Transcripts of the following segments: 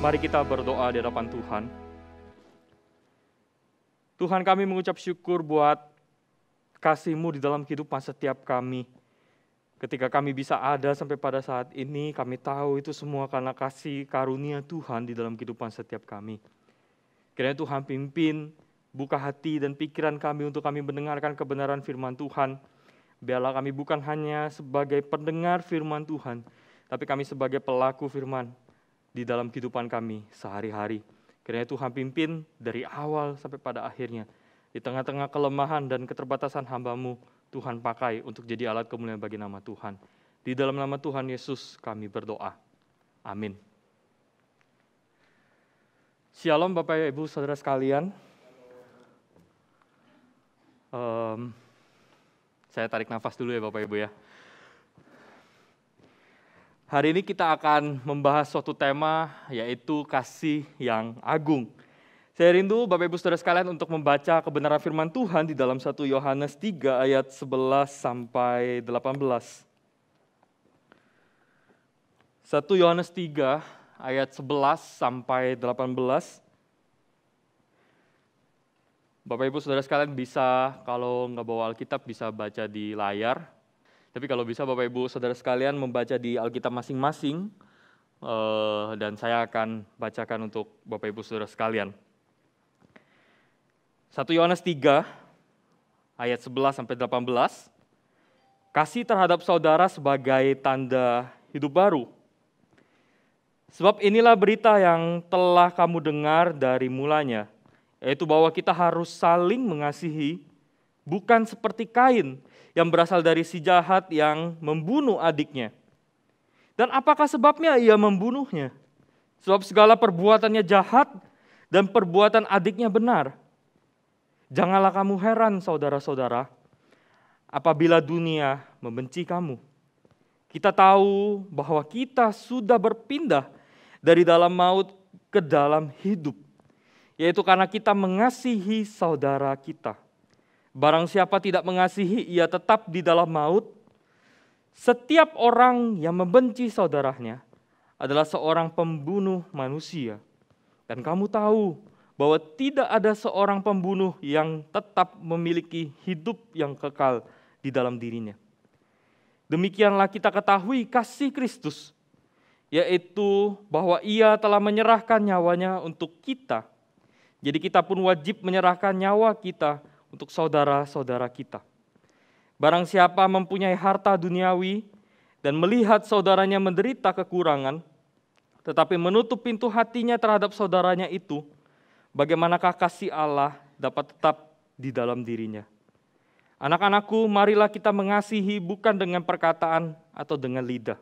Mari kita berdoa di hadapan Tuhan. Tuhan kami mengucap syukur buat kasih-Mu di dalam kehidupan setiap kami. Ketika kami bisa ada sampai pada saat ini, kami tahu itu semua karena kasih karunia Tuhan di dalam kehidupan setiap kami. Kiranya Tuhan pimpin, buka hati dan pikiran kami untuk kami mendengarkan kebenaran firman Tuhan. Biarlah kami bukan hanya sebagai pendengar firman Tuhan, tapi kami sebagai pelaku firman di dalam kehidupan kami sehari-hari. Kiranya Tuhan pimpin dari awal sampai pada akhirnya. Di tengah-tengah kelemahan dan keterbatasan hambamu, Tuhan pakai untuk jadi alat kemuliaan bagi nama Tuhan. Di dalam nama Tuhan Yesus kami berdoa. Amin. Shalom Bapak Ibu Saudara sekalian. Um, saya tarik nafas dulu ya Bapak Ibu ya. Hari ini kita akan membahas suatu tema yaitu kasih yang agung. Saya rindu Bapak Ibu Saudara sekalian untuk membaca kebenaran firman Tuhan di dalam 1 Yohanes 3 ayat 11 sampai 18. 1 Yohanes 3 ayat 11 sampai 18. Bapak Ibu Saudara sekalian bisa kalau nggak bawa Alkitab bisa baca di layar tapi kalau bisa Bapak Ibu Saudara sekalian membaca di Alkitab masing-masing uh, dan saya akan bacakan untuk Bapak Ibu Saudara sekalian. 1 Yohanes 3 ayat 11 sampai 18. Kasih terhadap saudara sebagai tanda hidup baru. Sebab inilah berita yang telah kamu dengar dari mulanya, yaitu bahwa kita harus saling mengasihi, bukan seperti Kain yang berasal dari si jahat yang membunuh adiknya. Dan apakah sebabnya ia membunuhnya? Sebab segala perbuatannya jahat dan perbuatan adiknya benar. Janganlah kamu heran, saudara-saudara, apabila dunia membenci kamu. Kita tahu bahwa kita sudah berpindah dari dalam maut ke dalam hidup, yaitu karena kita mengasihi saudara kita. Barang siapa tidak mengasihi, ia tetap di dalam maut. Setiap orang yang membenci saudaranya adalah seorang pembunuh manusia. Dan kamu tahu bahwa tidak ada seorang pembunuh yang tetap memiliki hidup yang kekal di dalam dirinya. Demikianlah kita ketahui kasih Kristus, yaitu bahwa ia telah menyerahkan nyawanya untuk kita. Jadi kita pun wajib menyerahkan nyawa kita untuk saudara-saudara kita. Barang siapa mempunyai harta duniawi dan melihat saudaranya menderita kekurangan, tetapi menutup pintu hatinya terhadap saudaranya itu, bagaimanakah kasih Allah dapat tetap di dalam dirinya? Anak-anakku, marilah kita mengasihi bukan dengan perkataan atau dengan lidah,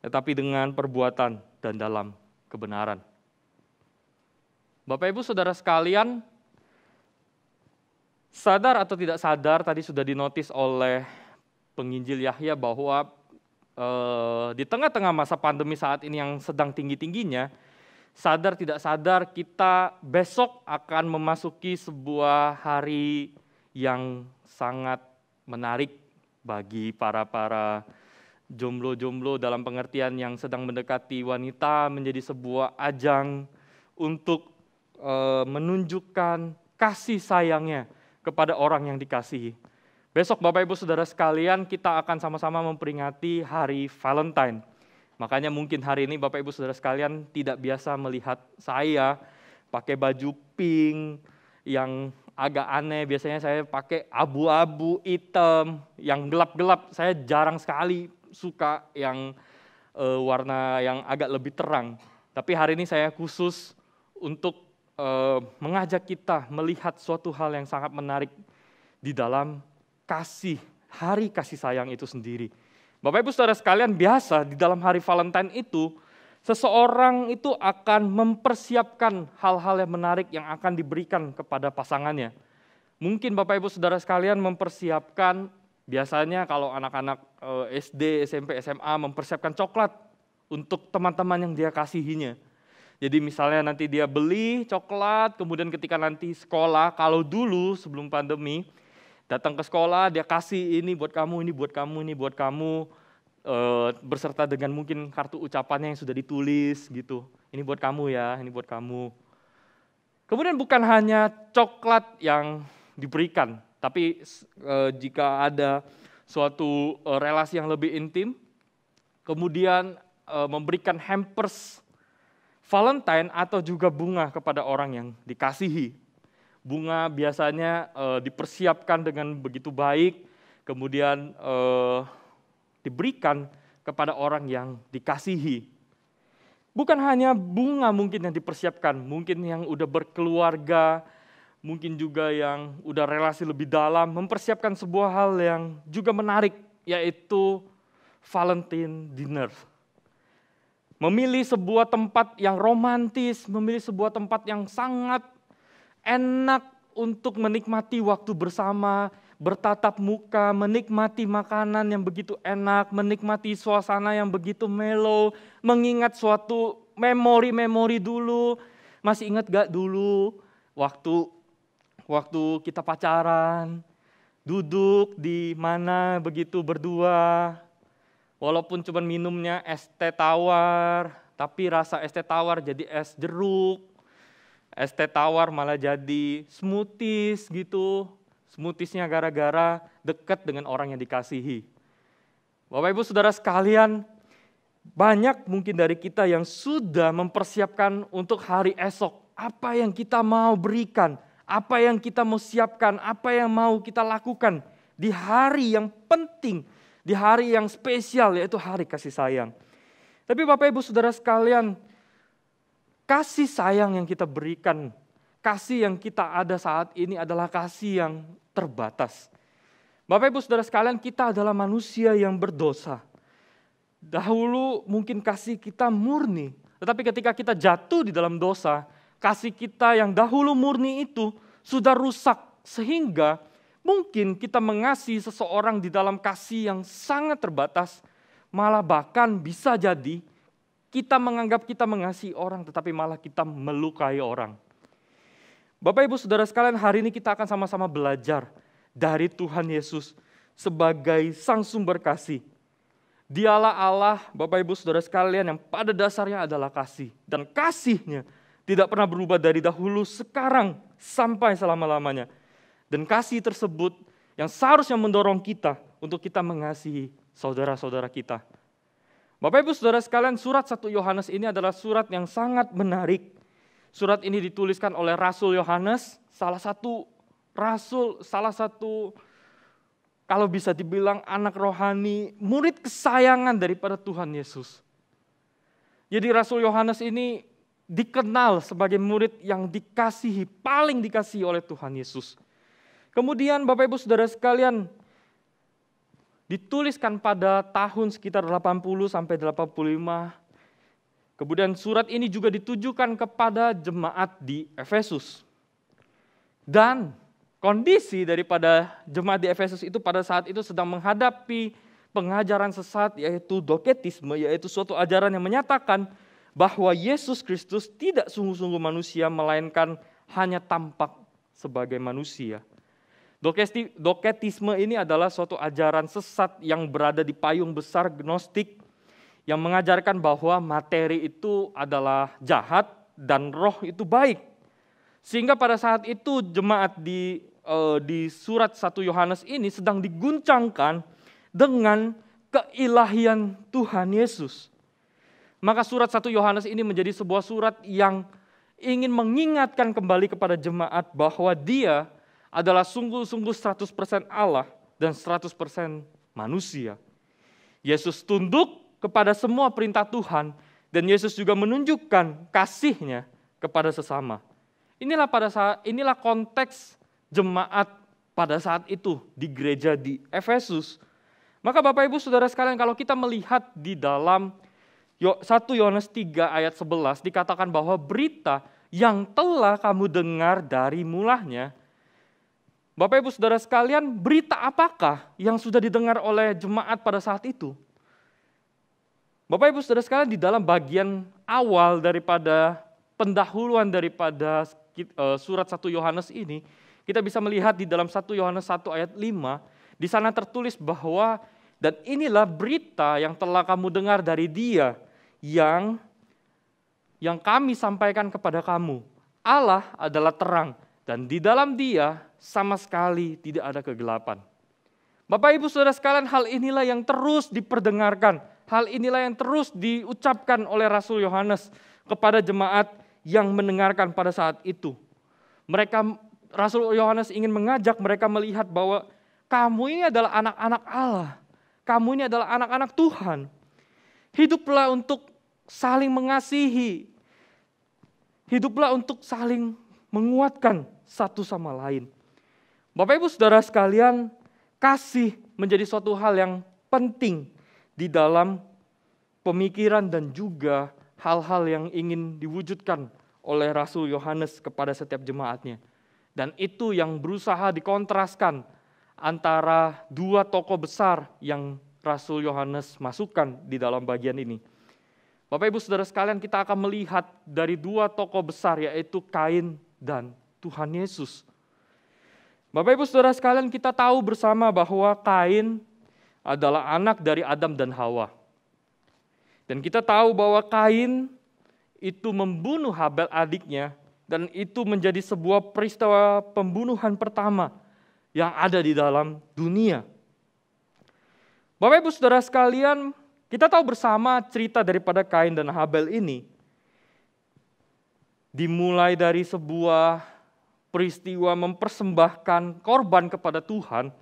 tetapi dengan perbuatan dan dalam kebenaran. Bapak Ibu Saudara sekalian, Sadar atau tidak sadar tadi sudah dinotis oleh penginjil Yahya bahwa eh, di tengah-tengah masa pandemi saat ini yang sedang tinggi-tingginya, sadar tidak sadar kita besok akan memasuki sebuah hari yang sangat menarik bagi para-para jomblo-jomblo dalam pengertian yang sedang mendekati wanita menjadi sebuah ajang untuk e, menunjukkan kasih sayangnya kepada orang yang dikasihi. Besok Bapak Ibu Saudara sekalian kita akan sama-sama memperingati hari Valentine. Makanya mungkin hari ini Bapak Ibu Saudara sekalian tidak biasa melihat saya pakai baju pink yang agak aneh. Biasanya saya pakai abu-abu hitam yang gelap-gelap. Saya jarang sekali suka yang e, warna yang agak lebih terang. Tapi hari ini saya khusus untuk uh, mengajak kita melihat suatu hal yang sangat menarik di dalam kasih, hari kasih sayang itu sendiri. Bapak Ibu Saudara sekalian, biasa di dalam hari Valentine itu seseorang itu akan mempersiapkan hal-hal yang menarik yang akan diberikan kepada pasangannya. Mungkin Bapak Ibu Saudara sekalian mempersiapkan biasanya kalau anak-anak eh, SD, SMP, SMA mempersiapkan coklat untuk teman-teman yang dia kasihinya jadi misalnya nanti dia beli coklat, kemudian ketika nanti sekolah, kalau dulu sebelum pandemi, datang ke sekolah, dia kasih ini buat kamu, ini buat kamu, ini buat kamu, e, berserta dengan mungkin kartu ucapannya yang sudah ditulis gitu. Ini buat kamu ya, ini buat kamu. Kemudian bukan hanya coklat yang diberikan, tapi e, jika ada suatu e, relasi yang lebih intim, kemudian e, memberikan hampers Valentine atau juga bunga kepada orang yang dikasihi. Bunga biasanya e, dipersiapkan dengan begitu baik, kemudian e, diberikan kepada orang yang dikasihi. Bukan hanya bunga mungkin yang dipersiapkan, mungkin yang udah berkeluarga, mungkin juga yang udah relasi lebih dalam, mempersiapkan sebuah hal yang juga menarik, yaitu Valentine Dinner memilih sebuah tempat yang romantis, memilih sebuah tempat yang sangat enak untuk menikmati waktu bersama, bertatap muka, menikmati makanan yang begitu enak, menikmati suasana yang begitu melo, mengingat suatu memori-memori dulu. Masih ingat gak dulu waktu waktu kita pacaran, duduk di mana begitu berdua, Walaupun cuma minumnya es teh tawar, tapi rasa es teh tawar jadi es jeruk. Es teh tawar malah jadi smoothies gitu. Smoothiesnya gara-gara dekat dengan orang yang dikasihi. Bapak Ibu Saudara sekalian, banyak mungkin dari kita yang sudah mempersiapkan untuk hari esok. Apa yang kita mau berikan, apa yang kita mau siapkan, apa yang mau kita lakukan di hari yang penting, di hari yang spesial yaitu hari kasih sayang. Tapi Bapak Ibu Saudara sekalian, kasih sayang yang kita berikan, kasih yang kita ada saat ini adalah kasih yang terbatas. Bapak Ibu Saudara sekalian, kita adalah manusia yang berdosa. Dahulu mungkin kasih kita murni, tetapi ketika kita jatuh di dalam dosa, kasih kita yang dahulu murni itu sudah rusak sehingga Mungkin kita mengasihi seseorang di dalam kasih yang sangat terbatas, malah bahkan bisa jadi kita menganggap kita mengasihi orang, tetapi malah kita melukai orang. Bapak, ibu, saudara sekalian, hari ini kita akan sama-sama belajar dari Tuhan Yesus sebagai Sang Sumber Kasih. Dialah Allah, Bapak, ibu, saudara sekalian, yang pada dasarnya adalah kasih, dan kasihnya tidak pernah berubah dari dahulu, sekarang sampai selama-lamanya. Dan kasih tersebut yang seharusnya mendorong kita untuk kita mengasihi saudara-saudara kita. Bapak Ibu Saudara sekalian, surat 1 Yohanes ini adalah surat yang sangat menarik. Surat ini dituliskan oleh Rasul Yohanes, salah satu rasul, salah satu kalau bisa dibilang anak rohani, murid kesayangan daripada Tuhan Yesus. Jadi Rasul Yohanes ini dikenal sebagai murid yang dikasihi, paling dikasihi oleh Tuhan Yesus. Kemudian Bapak Ibu Saudara sekalian, dituliskan pada tahun sekitar 80 sampai 85. Kemudian surat ini juga ditujukan kepada jemaat di Efesus. Dan kondisi daripada jemaat di Efesus itu pada saat itu sedang menghadapi pengajaran sesat yaitu doketisme, yaitu suatu ajaran yang menyatakan bahwa Yesus Kristus tidak sungguh-sungguh manusia melainkan hanya tampak sebagai manusia doketisme ini adalah suatu ajaran sesat yang berada di payung besar gnostik yang mengajarkan bahwa materi itu adalah jahat dan roh itu baik. Sehingga pada saat itu jemaat di eh, di surat 1 Yohanes ini sedang diguncangkan dengan keilahian Tuhan Yesus. Maka surat 1 Yohanes ini menjadi sebuah surat yang ingin mengingatkan kembali kepada jemaat bahwa dia adalah sungguh-sungguh 100% Allah dan 100% manusia. Yesus tunduk kepada semua perintah Tuhan dan Yesus juga menunjukkan kasihnya kepada sesama. Inilah pada saat inilah konteks jemaat pada saat itu di gereja di Efesus. Maka Bapak Ibu Saudara sekalian kalau kita melihat di dalam 1 Yohanes 3 ayat 11 dikatakan bahwa berita yang telah kamu dengar dari mulanya Bapak Ibu Saudara sekalian, berita apakah yang sudah didengar oleh jemaat pada saat itu? Bapak Ibu Saudara sekalian, di dalam bagian awal daripada pendahuluan daripada eh, surat 1 Yohanes ini, kita bisa melihat di dalam 1 Yohanes 1 ayat 5, di sana tertulis bahwa dan inilah berita yang telah kamu dengar dari dia yang yang kami sampaikan kepada kamu. Allah adalah terang dan di dalam dia sama sekali tidak ada kegelapan. Bapak Ibu Saudara sekalian, hal inilah yang terus diperdengarkan, hal inilah yang terus diucapkan oleh Rasul Yohanes kepada jemaat yang mendengarkan pada saat itu. Mereka Rasul Yohanes ingin mengajak mereka melihat bahwa kamu ini adalah anak-anak Allah. Kamu ini adalah anak-anak Tuhan. Hiduplah untuk saling mengasihi. Hiduplah untuk saling menguatkan satu sama lain. Bapak Ibu Saudara sekalian, kasih menjadi suatu hal yang penting di dalam pemikiran dan juga hal-hal yang ingin diwujudkan oleh Rasul Yohanes kepada setiap jemaatnya. Dan itu yang berusaha dikontraskan antara dua tokoh besar yang Rasul Yohanes masukkan di dalam bagian ini. Bapak Ibu Saudara sekalian, kita akan melihat dari dua tokoh besar yaitu Kain dan Tuhan Yesus. Bapak Ibu Saudara sekalian, kita tahu bersama bahwa Kain adalah anak dari Adam dan Hawa. Dan kita tahu bahwa Kain itu membunuh Habel adiknya dan itu menjadi sebuah peristiwa pembunuhan pertama yang ada di dalam dunia. Bapak Ibu Saudara sekalian, kita tahu bersama cerita daripada Kain dan Habel ini dimulai dari sebuah peristiwa mempersembahkan korban kepada Tuhan,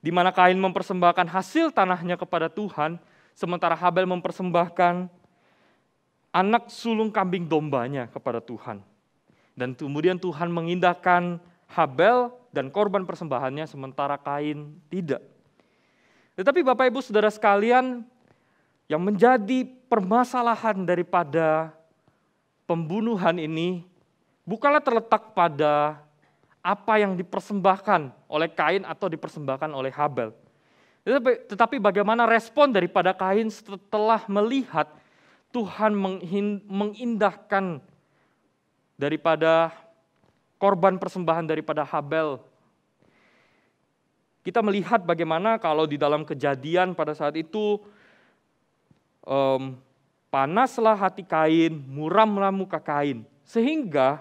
di mana Kain mempersembahkan hasil tanahnya kepada Tuhan, sementara Habel mempersembahkan anak sulung kambing dombanya kepada Tuhan. Dan kemudian Tuhan mengindahkan Habel dan korban persembahannya, sementara Kain tidak. Tetapi Bapak Ibu Saudara sekalian, yang menjadi permasalahan daripada pembunuhan ini bukanlah terletak pada apa yang dipersembahkan oleh Kain atau dipersembahkan oleh Habel. Tetapi, bagaimana respon daripada Kain setelah melihat Tuhan mengindahkan daripada korban persembahan daripada Habel. Kita melihat bagaimana kalau di dalam kejadian pada saat itu um, panaslah hati Kain, muramlah muka Kain, sehingga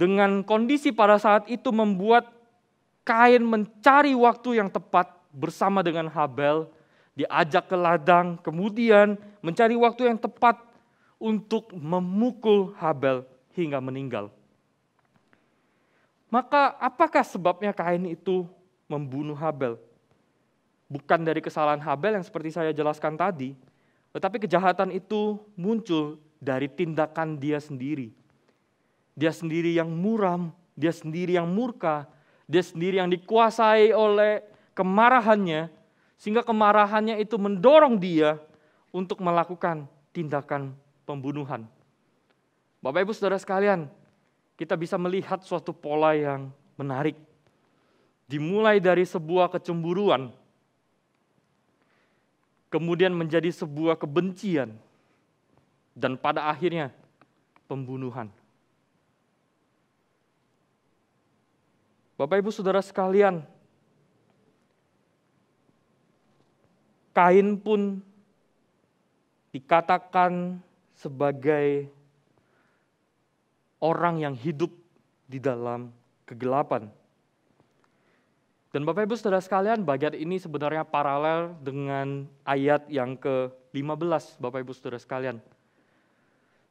dengan kondisi pada saat itu membuat Kain mencari waktu yang tepat bersama dengan Habel, diajak ke ladang, kemudian mencari waktu yang tepat untuk memukul Habel hingga meninggal. Maka apakah sebabnya Kain itu membunuh Habel? Bukan dari kesalahan Habel yang seperti saya jelaskan tadi, tetapi kejahatan itu muncul dari tindakan dia sendiri. Dia sendiri yang muram, dia sendiri yang murka, dia sendiri yang dikuasai oleh kemarahannya, sehingga kemarahannya itu mendorong dia untuk melakukan tindakan pembunuhan. Bapak Ibu Saudara sekalian, kita bisa melihat suatu pola yang menarik. Dimulai dari sebuah kecemburuan, kemudian menjadi sebuah kebencian, dan pada akhirnya pembunuhan. Bapak Ibu Saudara sekalian, Kain pun dikatakan sebagai orang yang hidup di dalam kegelapan. Dan Bapak Ibu Saudara sekalian, bagian ini sebenarnya paralel dengan ayat yang ke-15 Bapak Ibu Saudara sekalian.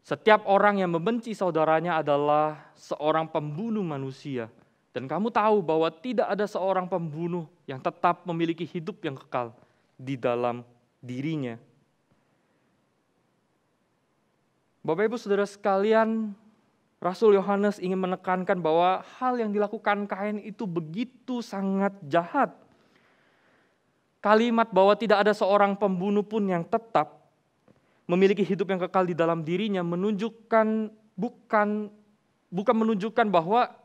Setiap orang yang membenci saudaranya adalah seorang pembunuh manusia. Dan kamu tahu bahwa tidak ada seorang pembunuh yang tetap memiliki hidup yang kekal di dalam dirinya. Bapak Ibu Saudara sekalian, Rasul Yohanes ingin menekankan bahwa hal yang dilakukan Kain itu begitu sangat jahat. Kalimat bahwa tidak ada seorang pembunuh pun yang tetap memiliki hidup yang kekal di dalam dirinya menunjukkan bukan bukan menunjukkan bahwa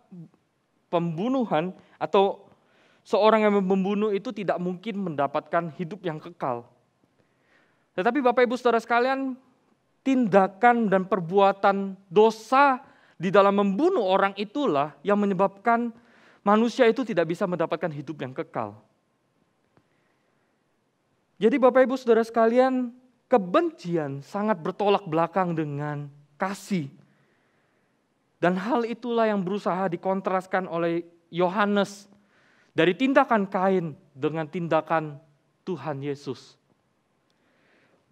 pembunuhan atau seorang yang membunuh itu tidak mungkin mendapatkan hidup yang kekal. Tetapi Bapak Ibu Saudara sekalian, tindakan dan perbuatan dosa di dalam membunuh orang itulah yang menyebabkan manusia itu tidak bisa mendapatkan hidup yang kekal. Jadi Bapak Ibu Saudara sekalian, kebencian sangat bertolak belakang dengan kasih dan hal itulah yang berusaha dikontraskan oleh Yohanes dari tindakan Kain dengan tindakan Tuhan Yesus.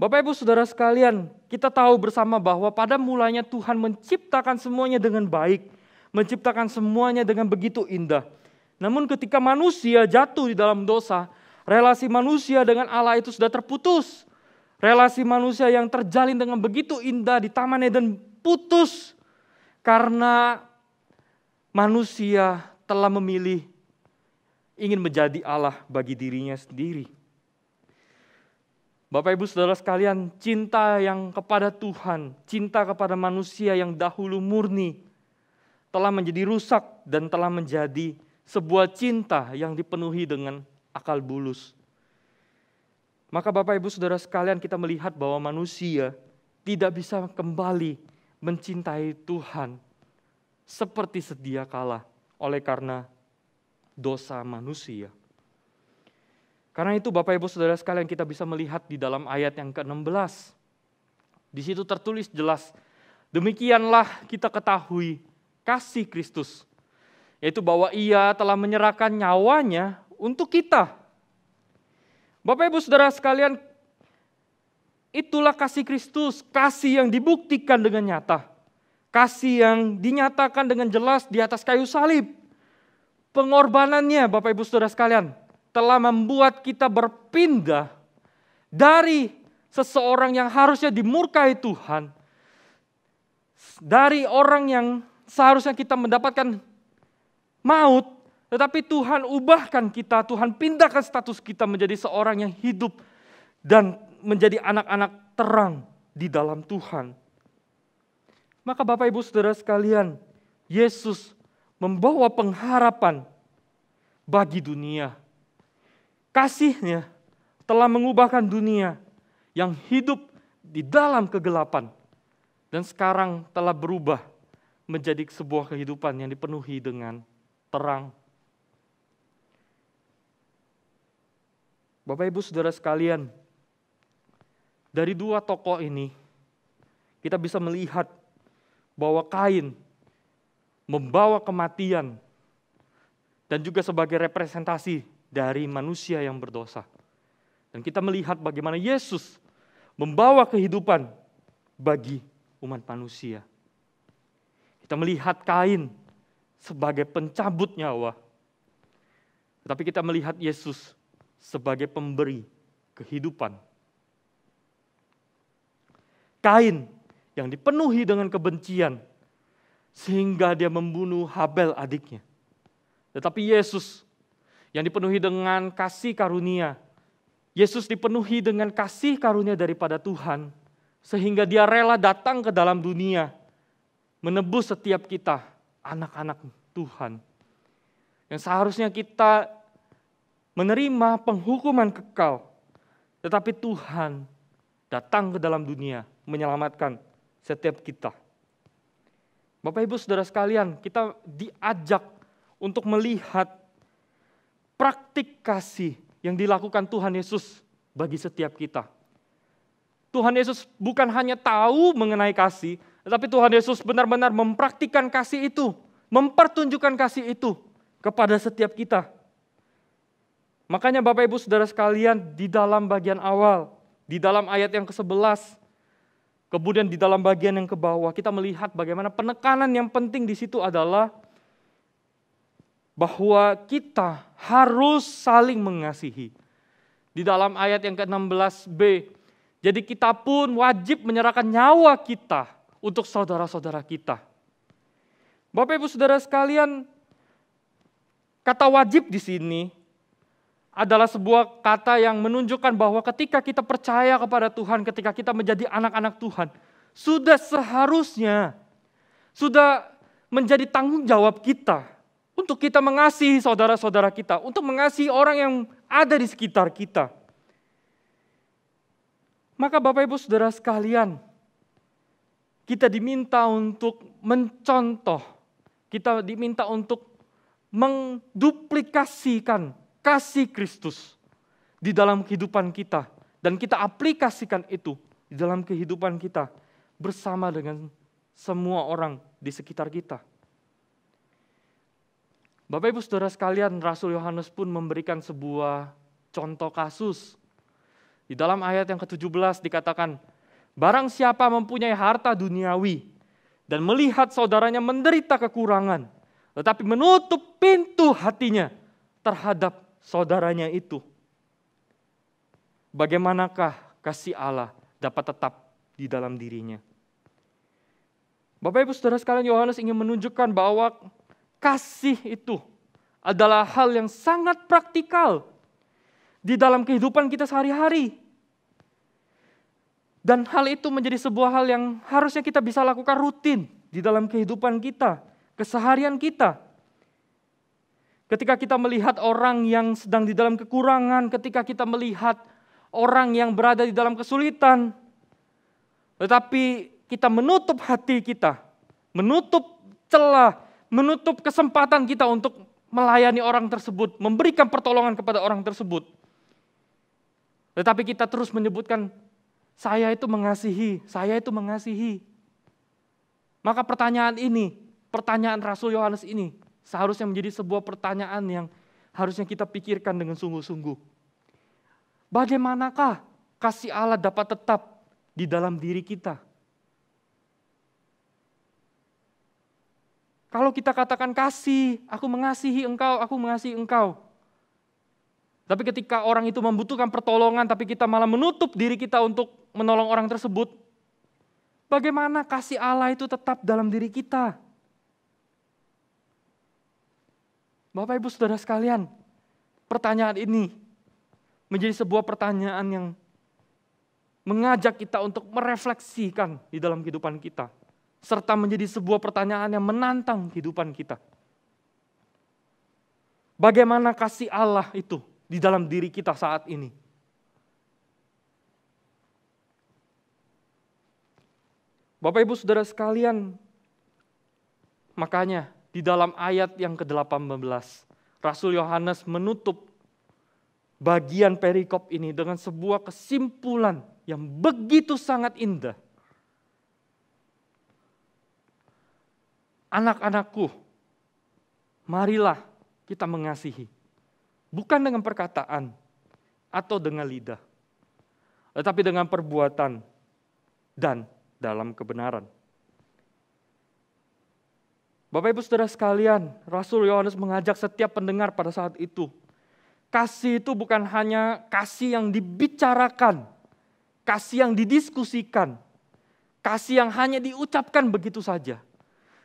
Bapak Ibu Saudara sekalian, kita tahu bersama bahwa pada mulanya Tuhan menciptakan semuanya dengan baik, menciptakan semuanya dengan begitu indah. Namun ketika manusia jatuh di dalam dosa, relasi manusia dengan Allah itu sudah terputus. Relasi manusia yang terjalin dengan begitu indah di Taman Eden putus karena manusia telah memilih ingin menjadi Allah bagi dirinya sendiri. Bapak Ibu Saudara sekalian, cinta yang kepada Tuhan, cinta kepada manusia yang dahulu murni telah menjadi rusak dan telah menjadi sebuah cinta yang dipenuhi dengan akal bulus. Maka Bapak Ibu Saudara sekalian kita melihat bahwa manusia tidak bisa kembali mencintai Tuhan seperti sedia kala oleh karena dosa manusia. Karena itu Bapak Ibu Saudara sekalian kita bisa melihat di dalam ayat yang ke-16. Di situ tertulis jelas, demikianlah kita ketahui kasih Kristus. Yaitu bahwa ia telah menyerahkan nyawanya untuk kita. Bapak Ibu Saudara sekalian Itulah kasih Kristus, kasih yang dibuktikan dengan nyata. Kasih yang dinyatakan dengan jelas di atas kayu salib. Pengorbanannya Bapak Ibu Saudara sekalian telah membuat kita berpindah dari seseorang yang harusnya dimurkai Tuhan. Dari orang yang seharusnya kita mendapatkan maut, tetapi Tuhan ubahkan kita, Tuhan pindahkan status kita menjadi seorang yang hidup dan menjadi anak-anak terang di dalam Tuhan. Maka Bapak Ibu Saudara sekalian, Yesus membawa pengharapan bagi dunia. Kasihnya telah mengubahkan dunia yang hidup di dalam kegelapan dan sekarang telah berubah menjadi sebuah kehidupan yang dipenuhi dengan terang. Bapak Ibu Saudara sekalian, dari dua tokoh ini, kita bisa melihat bahwa Kain membawa kematian dan juga sebagai representasi dari manusia yang berdosa. Dan kita melihat bagaimana Yesus membawa kehidupan bagi umat manusia. Kita melihat Kain sebagai pencabut nyawa. Tetapi kita melihat Yesus sebagai pemberi kehidupan Kain yang dipenuhi dengan kebencian sehingga dia membunuh Habel adiknya. Tetapi Yesus yang dipenuhi dengan kasih karunia, Yesus dipenuhi dengan kasih karunia daripada Tuhan sehingga dia rela datang ke dalam dunia menebus setiap kita anak-anak Tuhan. Yang seharusnya kita menerima penghukuman kekal, tetapi Tuhan datang ke dalam dunia menyelamatkan setiap kita. Bapak Ibu Saudara sekalian, kita diajak untuk melihat praktik kasih yang dilakukan Tuhan Yesus bagi setiap kita. Tuhan Yesus bukan hanya tahu mengenai kasih, tetapi Tuhan Yesus benar-benar mempraktikkan kasih itu, mempertunjukkan kasih itu kepada setiap kita. Makanya Bapak Ibu Saudara sekalian di dalam bagian awal, di dalam ayat yang ke-11, Kemudian di dalam bagian yang ke bawah kita melihat bagaimana penekanan yang penting di situ adalah bahwa kita harus saling mengasihi. Di dalam ayat yang ke-16b, jadi kita pun wajib menyerahkan nyawa kita untuk saudara-saudara kita. Bapak Ibu Saudara sekalian, kata wajib di sini adalah sebuah kata yang menunjukkan bahwa ketika kita percaya kepada Tuhan, ketika kita menjadi anak-anak Tuhan, sudah seharusnya sudah menjadi tanggung jawab kita untuk kita mengasihi saudara-saudara kita, untuk mengasihi orang yang ada di sekitar kita. Maka Bapak Ibu Saudara sekalian, kita diminta untuk mencontoh, kita diminta untuk menduplikasikan kasih Kristus di dalam kehidupan kita dan kita aplikasikan itu di dalam kehidupan kita bersama dengan semua orang di sekitar kita. Bapak Ibu Saudara sekalian, Rasul Yohanes pun memberikan sebuah contoh kasus. Di dalam ayat yang ke-17 dikatakan, barang siapa mempunyai harta duniawi dan melihat saudaranya menderita kekurangan, tetapi menutup pintu hatinya terhadap saudaranya itu. Bagaimanakah kasih Allah dapat tetap di dalam dirinya? Bapak Ibu Saudara sekalian Yohanes ingin menunjukkan bahwa kasih itu adalah hal yang sangat praktikal di dalam kehidupan kita sehari-hari. Dan hal itu menjadi sebuah hal yang harusnya kita bisa lakukan rutin di dalam kehidupan kita, keseharian kita. Ketika kita melihat orang yang sedang di dalam kekurangan, ketika kita melihat orang yang berada di dalam kesulitan, tetapi kita menutup hati kita, menutup celah, menutup kesempatan kita untuk melayani orang tersebut, memberikan pertolongan kepada orang tersebut. Tetapi kita terus menyebutkan, saya itu mengasihi, saya itu mengasihi. Maka pertanyaan ini, pertanyaan Rasul Yohanes ini, Seharusnya menjadi sebuah pertanyaan yang harusnya kita pikirkan dengan sungguh-sungguh. Bagaimanakah kasih Allah dapat tetap di dalam diri kita? Kalau kita katakan kasih, aku mengasihi engkau, aku mengasihi engkau. Tapi ketika orang itu membutuhkan pertolongan, tapi kita malah menutup diri kita untuk menolong orang tersebut, bagaimana kasih Allah itu tetap dalam diri kita? Bapak Ibu Saudara sekalian, pertanyaan ini menjadi sebuah pertanyaan yang mengajak kita untuk merefleksikan di dalam kehidupan kita serta menjadi sebuah pertanyaan yang menantang kehidupan kita. Bagaimana kasih Allah itu di dalam diri kita saat ini? Bapak Ibu Saudara sekalian, makanya di dalam ayat yang ke-18. Rasul Yohanes menutup bagian perikop ini dengan sebuah kesimpulan yang begitu sangat indah. Anak-anakku, marilah kita mengasihi. Bukan dengan perkataan atau dengan lidah, tetapi dengan perbuatan dan dalam kebenaran. Bapak Ibu Saudara sekalian, Rasul Yohanes mengajak setiap pendengar pada saat itu. Kasih itu bukan hanya kasih yang dibicarakan, kasih yang didiskusikan, kasih yang hanya diucapkan begitu saja.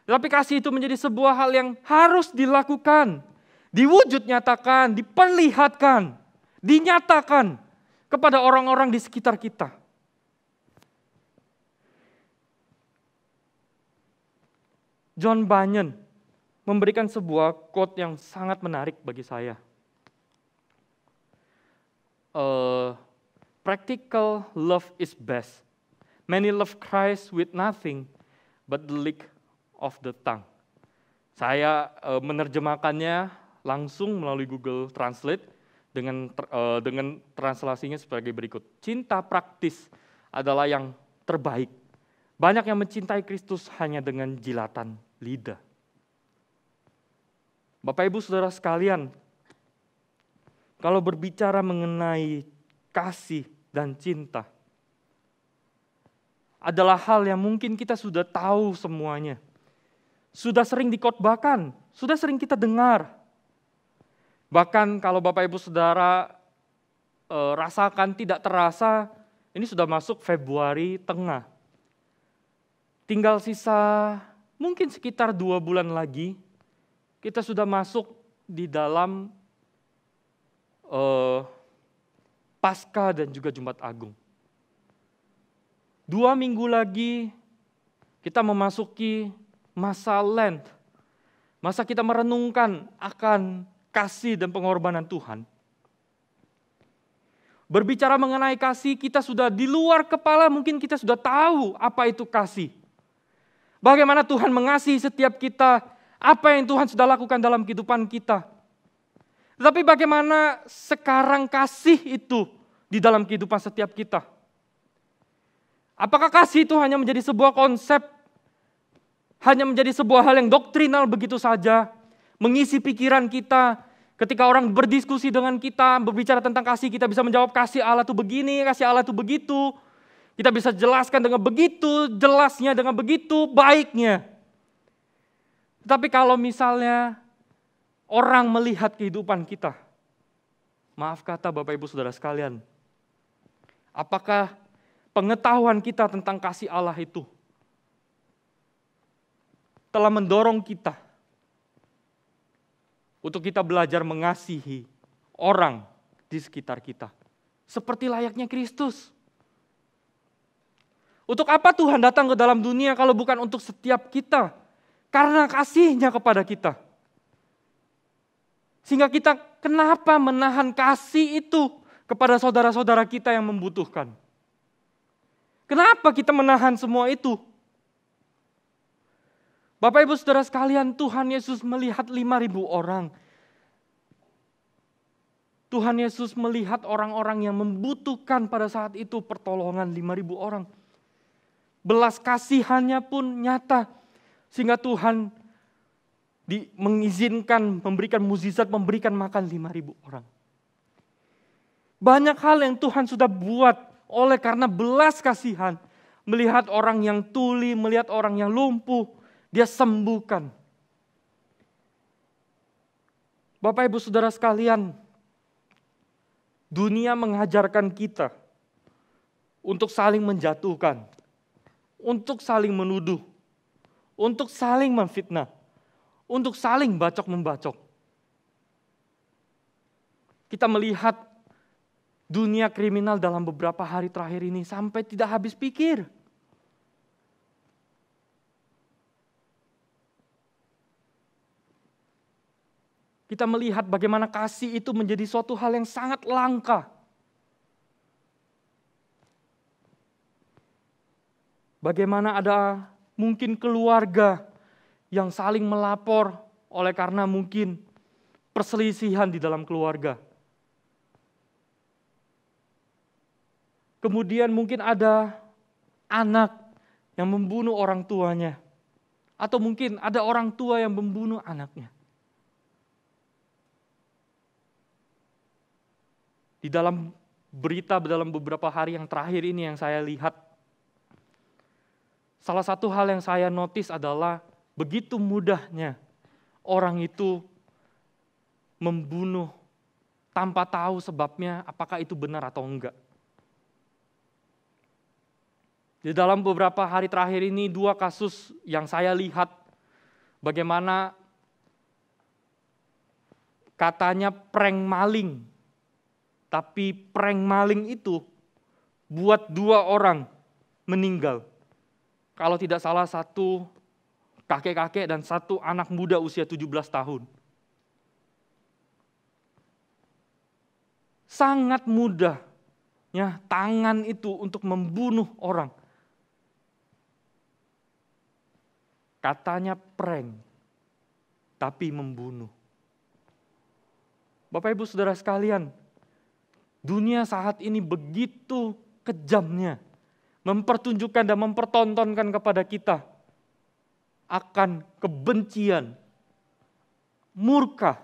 Tapi kasih itu menjadi sebuah hal yang harus dilakukan, diwujud nyatakan, diperlihatkan, dinyatakan kepada orang-orang di sekitar kita. John Bunyan memberikan sebuah quote yang sangat menarik bagi saya. Uh, practical love is best. Many love Christ with nothing but the lick of the tongue. Saya uh, menerjemahkannya langsung melalui Google Translate dengan uh, dengan translasinya sebagai berikut. Cinta praktis adalah yang terbaik. Banyak yang mencintai Kristus hanya dengan jilatan lidah. Bapak Ibu Saudara sekalian, kalau berbicara mengenai kasih dan cinta adalah hal yang mungkin kita sudah tahu semuanya. Sudah sering dikotbahkan, sudah sering kita dengar. Bahkan kalau Bapak Ibu Saudara e, rasakan tidak terasa, ini sudah masuk Februari tengah. Tinggal sisa mungkin sekitar dua bulan lagi kita sudah masuk di dalam uh, eh, pasca dan juga Jumat Agung. Dua minggu lagi kita memasuki masa Lent, masa kita merenungkan akan kasih dan pengorbanan Tuhan. Berbicara mengenai kasih, kita sudah di luar kepala, mungkin kita sudah tahu apa itu kasih. Bagaimana Tuhan mengasihi setiap kita, apa yang Tuhan sudah lakukan dalam kehidupan kita. Tetapi bagaimana sekarang kasih itu di dalam kehidupan setiap kita? Apakah kasih itu hanya menjadi sebuah konsep, hanya menjadi sebuah hal yang doktrinal begitu saja, mengisi pikiran kita, Ketika orang berdiskusi dengan kita, berbicara tentang kasih, kita bisa menjawab kasih Allah itu begini, kasih Allah itu begitu. Kita bisa jelaskan dengan begitu jelasnya, dengan begitu baiknya. Tapi kalau misalnya orang melihat kehidupan kita, maaf kata Bapak Ibu Saudara sekalian, apakah pengetahuan kita tentang kasih Allah itu telah mendorong kita untuk kita belajar mengasihi orang di sekitar kita, seperti layaknya Kristus. Untuk apa Tuhan datang ke dalam dunia kalau bukan untuk setiap kita? Karena kasihnya kepada kita. Sehingga kita kenapa menahan kasih itu kepada saudara-saudara kita yang membutuhkan? Kenapa kita menahan semua itu? Bapak Ibu Saudara sekalian, Tuhan Yesus melihat lima ribu orang. Tuhan Yesus melihat orang-orang yang membutuhkan pada saat itu pertolongan lima ribu orang belas kasihannya pun nyata. Sehingga Tuhan di, mengizinkan memberikan mukjizat memberikan makan 5000 orang. Banyak hal yang Tuhan sudah buat oleh karena belas kasihan, melihat orang yang tuli, melihat orang yang lumpuh, dia sembuhkan. Bapak Ibu Saudara sekalian, dunia mengajarkan kita untuk saling menjatuhkan untuk saling menuduh, untuk saling memfitnah, untuk saling bacok-membacok. Kita melihat dunia kriminal dalam beberapa hari terakhir ini sampai tidak habis pikir. Kita melihat bagaimana kasih itu menjadi suatu hal yang sangat langka. Bagaimana ada mungkin keluarga yang saling melapor oleh karena mungkin perselisihan di dalam keluarga. Kemudian mungkin ada anak yang membunuh orang tuanya. Atau mungkin ada orang tua yang membunuh anaknya. Di dalam berita dalam beberapa hari yang terakhir ini yang saya lihat Salah satu hal yang saya notice adalah begitu mudahnya orang itu membunuh tanpa tahu sebabnya apakah itu benar atau enggak. Di dalam beberapa hari terakhir ini dua kasus yang saya lihat bagaimana katanya prank maling. Tapi prank maling itu buat dua orang meninggal kalau tidak salah satu kakek-kakek dan satu anak muda usia 17 tahun. Sangat mudah ya, tangan itu untuk membunuh orang. Katanya prank, tapi membunuh. Bapak Ibu Saudara sekalian, dunia saat ini begitu kejamnya mempertunjukkan dan mempertontonkan kepada kita akan kebencian, murka,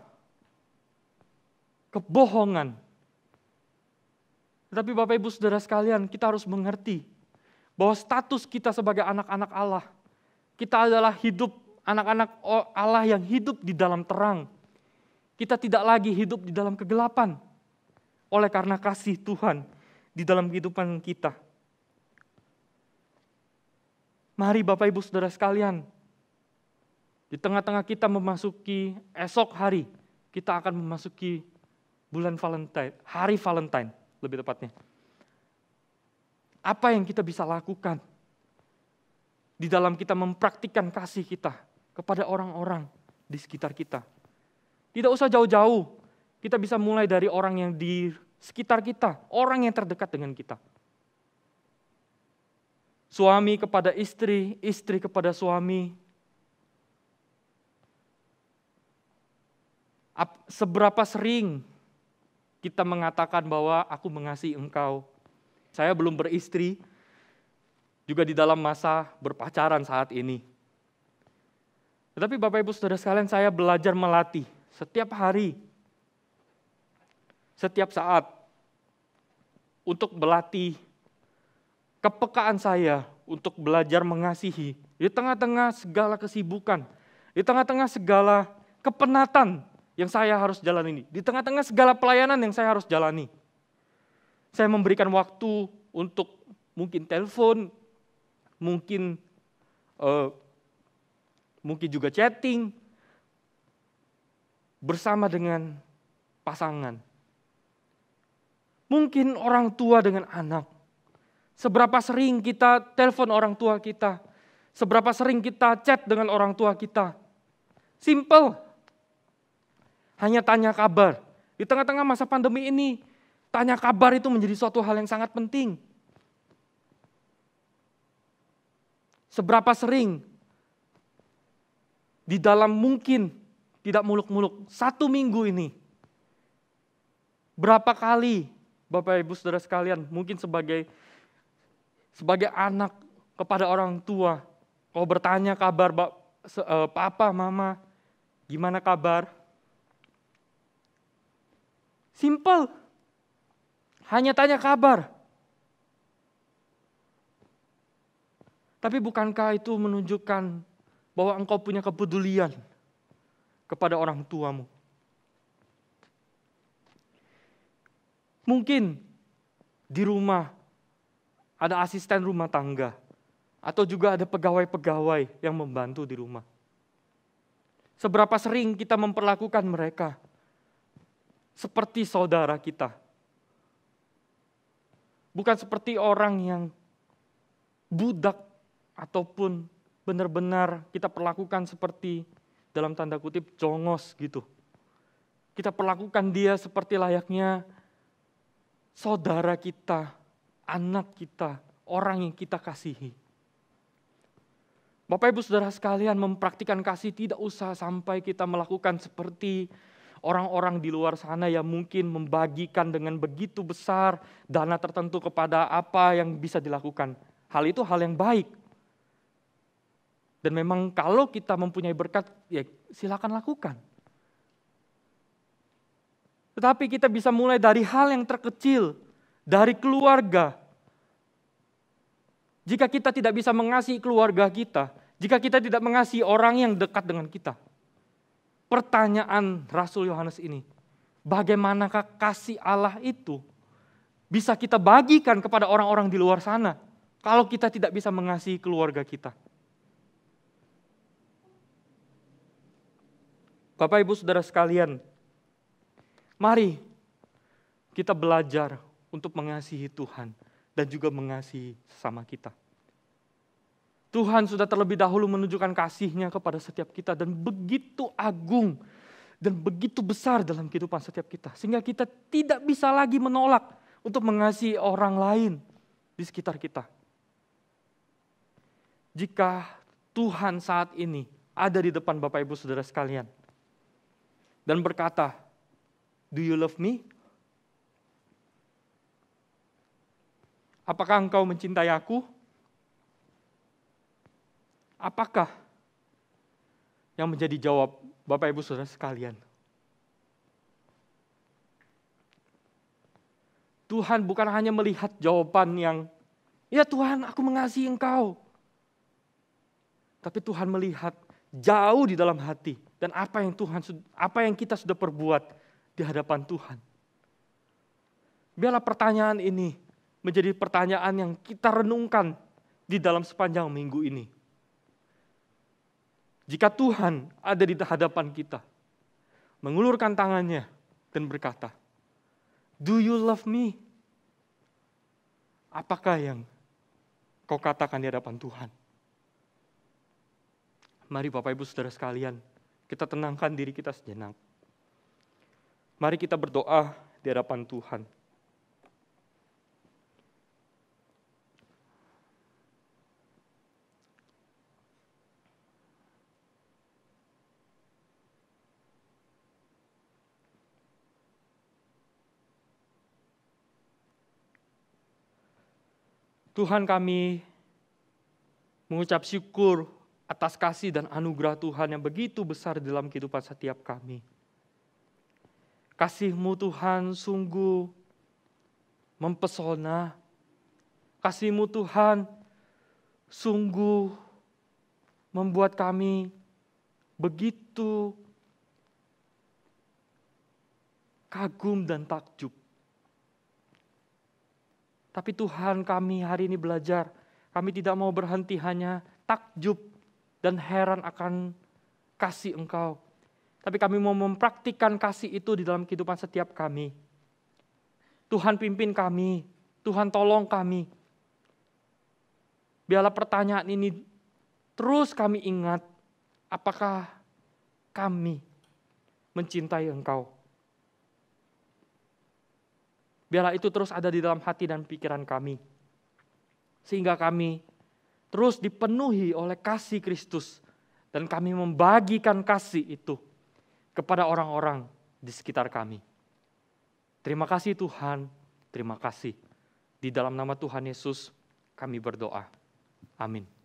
kebohongan. Tetapi Bapak Ibu Saudara sekalian, kita harus mengerti bahwa status kita sebagai anak-anak Allah, kita adalah hidup anak-anak Allah yang hidup di dalam terang. Kita tidak lagi hidup di dalam kegelapan oleh karena kasih Tuhan di dalam kehidupan kita. Mari Bapak Ibu Saudara sekalian, di tengah-tengah kita memasuki esok hari, kita akan memasuki bulan Valentine, hari Valentine lebih tepatnya. Apa yang kita bisa lakukan di dalam kita mempraktikkan kasih kita kepada orang-orang di sekitar kita. Tidak usah jauh-jauh, kita bisa mulai dari orang yang di sekitar kita, orang yang terdekat dengan kita suami kepada istri, istri kepada suami. Seberapa sering kita mengatakan bahwa aku mengasihi engkau. Saya belum beristri, juga di dalam masa berpacaran saat ini. Tetapi Bapak Ibu Saudara sekalian saya belajar melatih setiap hari, setiap saat untuk melatih kepekaan saya untuk belajar mengasihi di tengah-tengah segala kesibukan, di tengah-tengah segala kepenatan yang saya harus jalani ini, di tengah-tengah segala pelayanan yang saya harus jalani. Saya memberikan waktu untuk mungkin telepon, mungkin uh, mungkin juga chatting bersama dengan pasangan. Mungkin orang tua dengan anak Seberapa sering kita telepon orang tua kita? Seberapa sering kita chat dengan orang tua kita? Simple. Hanya tanya kabar. Di tengah-tengah masa pandemi ini, tanya kabar itu menjadi suatu hal yang sangat penting. Seberapa sering di dalam mungkin tidak muluk-muluk satu minggu ini berapa kali Bapak Ibu Saudara sekalian mungkin sebagai sebagai anak kepada orang tua, kau bertanya kabar e, papa, mama, gimana kabar? Simple. Hanya tanya kabar. Tapi bukankah itu menunjukkan bahwa engkau punya kepedulian kepada orang tuamu? Mungkin di rumah ada asisten rumah tangga, atau juga ada pegawai-pegawai yang membantu di rumah. Seberapa sering kita memperlakukan mereka seperti saudara kita, bukan seperti orang yang budak ataupun benar-benar kita perlakukan seperti dalam tanda kutip congos gitu. Kita perlakukan dia seperti layaknya saudara kita anak kita, orang yang kita kasihi. Bapak Ibu Saudara sekalian, mempraktikan kasih tidak usah sampai kita melakukan seperti orang-orang di luar sana yang mungkin membagikan dengan begitu besar dana tertentu kepada apa yang bisa dilakukan. Hal itu hal yang baik. Dan memang kalau kita mempunyai berkat, ya silakan lakukan. Tetapi kita bisa mulai dari hal yang terkecil, dari keluarga. Jika kita tidak bisa mengasihi keluarga kita, jika kita tidak mengasihi orang yang dekat dengan kita. Pertanyaan Rasul Yohanes ini, bagaimanakah kasih Allah itu bisa kita bagikan kepada orang-orang di luar sana kalau kita tidak bisa mengasihi keluarga kita? Bapak Ibu Saudara sekalian, mari kita belajar untuk mengasihi Tuhan dan juga mengasihi sesama kita. Tuhan sudah terlebih dahulu menunjukkan kasihnya kepada setiap kita dan begitu agung dan begitu besar dalam kehidupan setiap kita. Sehingga kita tidak bisa lagi menolak untuk mengasihi orang lain di sekitar kita. Jika Tuhan saat ini ada di depan Bapak Ibu Saudara sekalian dan berkata, Do you love me? Apakah engkau mencintai aku? Apakah yang menjadi jawab Bapak Ibu Saudara sekalian? Tuhan bukan hanya melihat jawaban yang ya Tuhan aku mengasihi engkau. Tapi Tuhan melihat jauh di dalam hati dan apa yang Tuhan apa yang kita sudah perbuat di hadapan Tuhan. Biarlah pertanyaan ini menjadi pertanyaan yang kita renungkan di dalam sepanjang minggu ini. Jika Tuhan ada di hadapan kita, mengulurkan tangannya dan berkata, "Do you love me?" Apakah yang kau katakan di hadapan Tuhan? Mari Bapak Ibu Saudara sekalian, kita tenangkan diri kita sejenak. Mari kita berdoa di hadapan Tuhan. Tuhan kami mengucap syukur atas kasih dan anugerah Tuhan yang begitu besar dalam kehidupan setiap kami. Kasihmu Tuhan sungguh mempesona. Kasihmu Tuhan sungguh membuat kami begitu kagum dan takjub tapi Tuhan kami hari ini belajar, kami tidak mau berhenti hanya takjub dan heran akan kasih engkau. Tapi kami mau mempraktikkan kasih itu di dalam kehidupan setiap kami. Tuhan pimpin kami, Tuhan tolong kami. Biarlah pertanyaan ini terus kami ingat, apakah kami mencintai engkau? Biarlah itu terus ada di dalam hati dan pikiran kami. Sehingga kami terus dipenuhi oleh kasih Kristus. Dan kami membagikan kasih itu kepada orang-orang di sekitar kami. Terima kasih Tuhan, terima kasih. Di dalam nama Tuhan Yesus kami berdoa. Amin.